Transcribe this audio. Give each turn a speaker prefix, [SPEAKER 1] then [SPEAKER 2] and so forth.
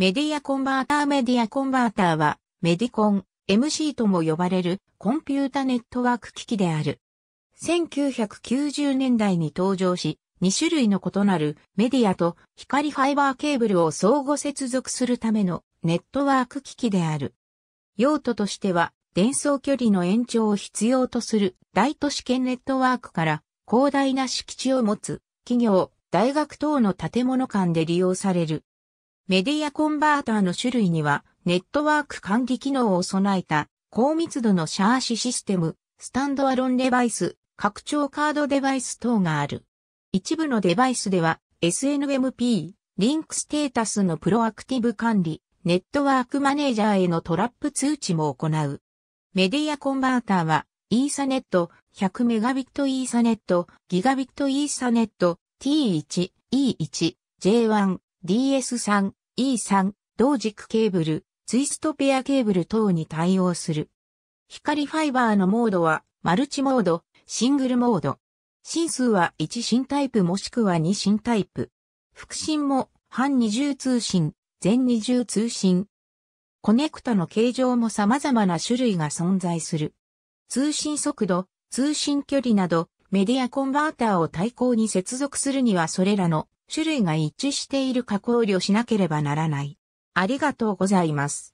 [SPEAKER 1] メディアコンバーターメディアコンバーターは、メディコン、MC とも
[SPEAKER 2] 呼ばれるコンピュータネットワーク機器である。1990年代に登場し、2種類の異なるメディアと光ファイバーケーブルを相互接続するためのネットワーク機器である。用途としては、伝送距離の延長を必要とする大都市圏ネットワークから広大な敷地を持つ企業、大学等の建物間で利用されるメディアコンバーターの種類には、ネットワーク管理機能を備えた、高密度のシャーシシステム、スタンドアロンデバイス、拡張カードデバイス等がある。一部のデバイスでは、SNMP、リンクステータスのプロアクティブ管理、ネットワークマネージャーへのトラップ通知も行う。メディアコンバーターは、イーサネット、1 0 0 m b ットイーサネット、ギガビットイーサネット、T1、E1、J1、DS3、E3、同軸ケーブル、ツイストペアケーブル等に対応する。光ファイバーのモードは、マルチモード、シングルモード。真数は1新タイプもしくは2新タイプ。副信も、半二重通信、全二重通信。コネクタの形状も様々な種類が存在する。通信速度、通信距離など、メディアコンバーターを対抗に接続するにはそれらの種類が一致している加工量しなければ
[SPEAKER 1] ならない。ありがとうございます。